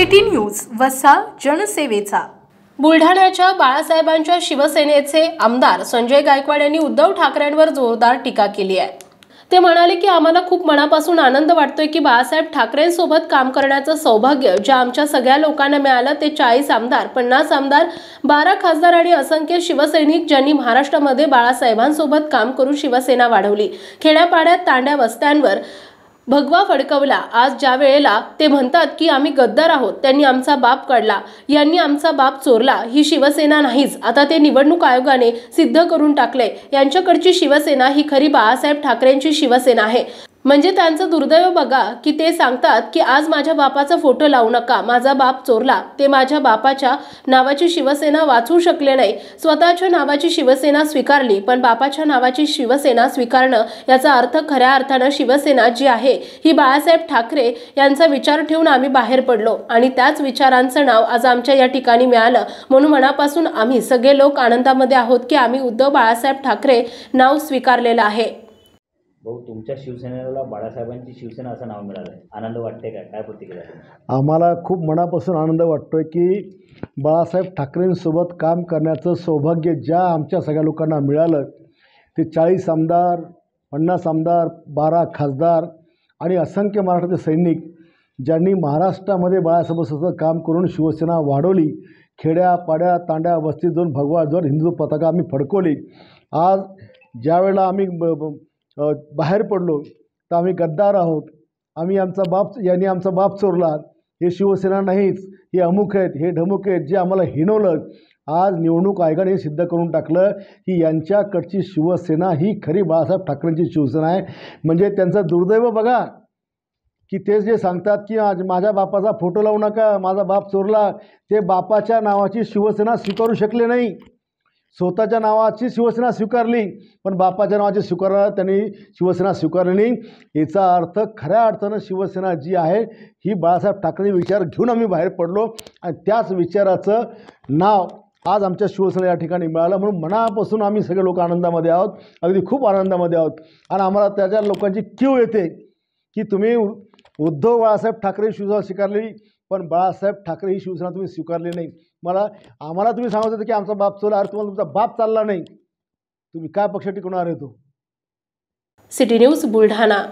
city news वसा जनसेवेचा बुलढाण्याच्या बाळासाहेबांच्या शिवसेनेचे आमदार संजय गायकवाड यांनी उद्धव ठाकरेंवर जोरदार टीका केली आहे ते म्हणाले की आम्हाला खूप मनापासून आनंद वाटतोय की बाळासाहेब ठाकरेंसोबत काम करण्याचं सौभाग्य जे आमच्या सगळ्या लोकांना मिळालं ते चाळीस आमदार पन्नास आमदार बारा खासदार आणि असंख्य शिवसैनिक ज्यांनी महाराष्ट्रामध्ये बाळासाहेबांसोबत काम करून शिवसेना वाढवली खेड्यापाड्यात तांड्या वस्त्यांवर भगवा फडकवला आज ज्या वेळेला ते म्हणतात की आम्ही गद्दार आहोत त्यांनी आमचा बाप काढला यांनी आमचा बाप चोरला ही शिवसेना नाहीच आता ते निवडणूक आयोगाने सिद्ध करून टाकले यांच्याकडची शिवसेना ही खरी बाळासाहेब ठाकरेंची शिवसेना आहे म्हणजे त्यांचं दुर्दैव बघा की ते सांगतात की आज माझ्या बापाचा फोटो लावू नका माझा बाप चोरला ते माझ्या बापाच्या नावाची शिवसेना वाचू शकले नाही स्वतःच्या नावाची शिवसेना स्वीकारली पण बापाच्या नावाची शिवसेना स्वीकारणं याचा अर्थ खऱ्या अर्थानं शिवसेना जी आहे ही बाळासाहेब ठाकरे यांचा विचार ठेवून आम्ही बाहेर पडलो आणि त्याच विचारांचं नाव आज आमच्या या ठिकाणी मिळालं म्हणून मनापासून आम्ही सगळे लोक आनंदामध्ये आहोत की आम्ही उद्धव बाळासाहेब ठाकरे नाव स्वीकारलेलं आहे भाऊ तुमच्या शिवसेनेला बाळासाहेबांची शिवसेना असं नाव मिळालं आनंद वाटते का काय प्रतिक्रिया आम्हाला खूप मनापासून आनंद वाटतोय की बाळासाहेब ठाकरेंसोबत काम करण्याचं सौभाग्य ज्या आमच्या सगळ्या लोकांना मिळालं ते चाळीस आमदार पन्नास आमदार बारा खासदार आणि असंख्य महाराष्ट्राचे सैनिक ज्यांनी महाराष्ट्रामध्ये बाळासाहेबांसोबत काम करून शिवसेना वाढवली खेड्या पाड्या तांड्या वस्तीत जाऊन भगवा जर हिंदू पताका आम्ही फडकवली आज ज्यावेळेला आम्ही ब बाहेर पडलो तर आम्ही गद्दार आहोत आम्ही आमचा बाप यांनी आमचा बाप चोरला हे शिवसेना नाहीच हे अमुक आहेत हे ढमुक आहेत जे आम्हाला हिनवलं आज निवडणूक आयोगाने सिद्ध करून टाकलं की यांच्याकडची शिवसेना ही खरी बाळासाहेब ठाकरेंची शिवसेना आहे म्हणजे त्यांचं दुर्दैव बघा की ते जे सांगतात की आज माझ्या बापाचा फोटो लावू नका माझा बाप चोरला ते बापाच्या नावाची शिवसेना स्वीकारू शकले नाही स्वतःच्या नावाची शिवसेना स्वीकारली पण बापाच्या नावाची स्वीकार त्यांनी शिवसेना स्वीकारली नाही याचा अर्थ खऱ्या अर्थानं शिवसेना जी आहे ही बाळासाहेब ठाकरे विचार घेऊन आम्ही बाहेर पडलो आणि त्याच विचाराचं नाव आज आमच्या शिवसेना या ठिकाणी मिळालं म्हणून मनापासून आम्ही सगळे लोक आनंदामध्ये आहोत अगदी खूप आनंदामध्ये आहोत आणि आम्हाला त्याच्या लोकांची क्यू येते की तुम्ही उद्धव बाळासाहेब ठाकरे शिवसेना स्वीकारली पण बाळासाहेब ठाकरे ही शिवसेना तुम्ही स्वीकारली नाही मला आम्हाला तुम्ही सांगत होतं की आमचा बाप चोला अरे तुम्हाला तुमचा बाप चालला नाही तुम्ही काय पक्ष टिकवणार आहे तो सिटी न्यूज बुलढाणा